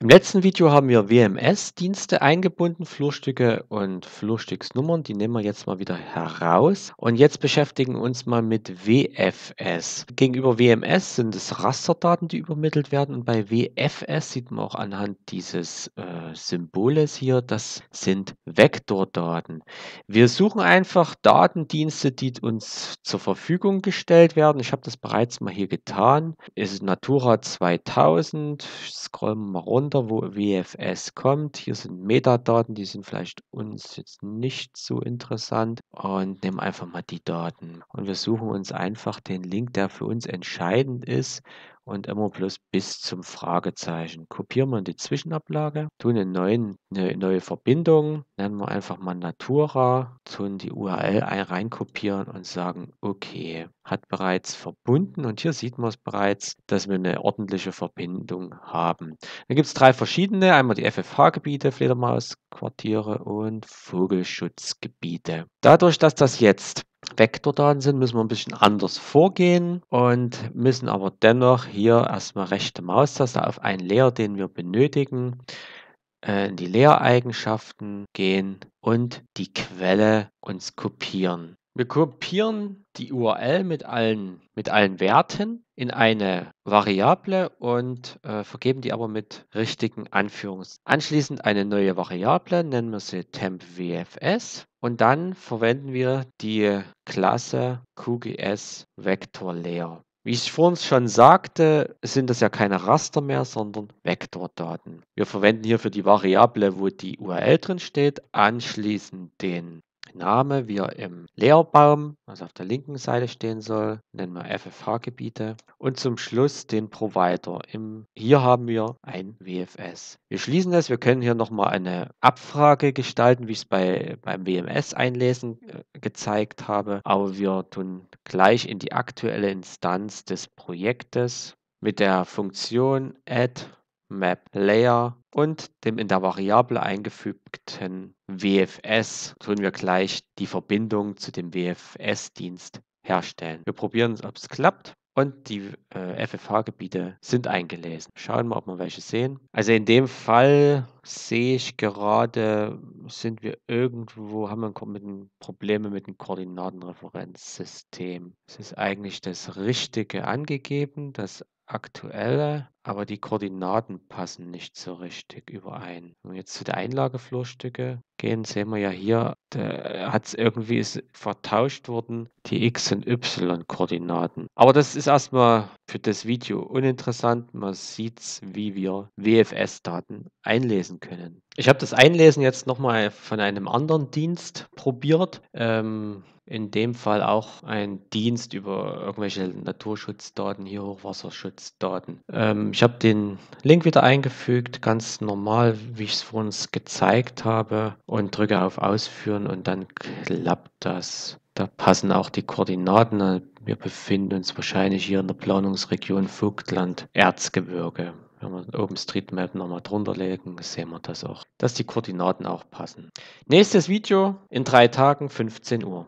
Im letzten Video haben wir WMS-Dienste eingebunden, Flurstücke und Flurstücksnummern. Die nehmen wir jetzt mal wieder heraus. Und jetzt beschäftigen wir uns mal mit WFS. Gegenüber WMS sind es Rasterdaten, die übermittelt werden. Und bei WFS sieht man auch anhand dieses äh, Symboles hier, das sind Vektordaten. Wir suchen einfach Datendienste, die uns zur Verfügung gestellt werden. Ich habe das bereits mal hier getan. Es ist Natura 2000. Scrollen wir mal runter runter, wo WFS kommt. Hier sind Metadaten, die sind vielleicht uns jetzt nicht so interessant und nehmen einfach mal die Daten. Und wir suchen uns einfach den Link, der für uns entscheidend ist und immer plus bis zum Fragezeichen. Kopieren wir die Zwischenablage, tun eine, neuen, eine neue Verbindung, nennen wir einfach mal Natura, tun die URL ein, reinkopieren und sagen, okay, hat bereits verbunden und hier sieht man es bereits, dass wir eine ordentliche Verbindung haben. Dann gibt es drei verschiedene, einmal die FFH-Gebiete, Fledermausquartiere und Vogelschutzgebiete. Dadurch, dass das jetzt Vektordaten sind, müssen wir ein bisschen anders vorgehen und müssen aber dennoch hier erstmal rechte Maustaste auf einen Layer, den wir benötigen, äh, in die Layer-Eigenschaften gehen und die Quelle uns kopieren. Wir kopieren die URL mit allen, mit allen Werten in eine Variable und äh, vergeben die aber mit richtigen Anführungs. Anschließend eine neue Variable, nennen wir sie tempWFS und dann verwenden wir die Klasse QGS Vector Layer. Wie ich vorhin schon sagte, sind das ja keine Raster mehr, sondern Vektordaten. Wir verwenden hier für die Variable, wo die URL drin steht, anschließend den Name, wie er im Leerbaum, also auf der linken Seite stehen soll, nennen wir FFH-Gebiete und zum Schluss den Provider. Im, hier haben wir ein WFS. Wir schließen das, wir können hier nochmal eine Abfrage gestalten, wie ich es bei, beim WMS-Einlesen äh, gezeigt habe, aber wir tun gleich in die aktuelle Instanz des Projektes mit der Funktion add Map Layer und dem in der Variable eingefügten WFS tun wir gleich die Verbindung zu dem WFS-Dienst herstellen. Wir probieren, es, ob es klappt. Und die äh, FFH-Gebiete sind eingelesen. Schauen wir, ob wir welche sehen. Also in dem Fall sehe ich gerade, sind wir irgendwo, haben wir mit dem Probleme mit dem Koordinatenreferenzsystem. Es ist eigentlich das Richtige angegeben, das aktuelle, aber die Koordinaten passen nicht so richtig überein. Wenn wir jetzt zu den Einlageflurstücke gehen, sehen wir ja hier, da hat es irgendwie ist vertauscht worden, die X- und Y-Koordinaten. Aber das ist erstmal für das Video uninteressant. Man sieht, wie wir WFS-Daten einlesen können. Ich habe das Einlesen jetzt nochmal von einem anderen Dienst probiert. Ähm, in dem Fall auch ein Dienst über irgendwelche Naturschutzdaten, hier Hochwasserschutzdaten. Ähm, ich habe den Link wieder eingefügt, ganz normal, wie ich es vorhin gezeigt habe, und drücke auf Ausführen und dann klappt das. Da passen auch die Koordinaten. Äh, wir befinden uns wahrscheinlich hier in der Planungsregion Vogtland, Erzgebirge. Wenn wir OpenStreetMap nochmal drunter legen, sehen wir das auch, dass die Koordinaten auch passen. Nächstes Video in drei Tagen, 15 Uhr.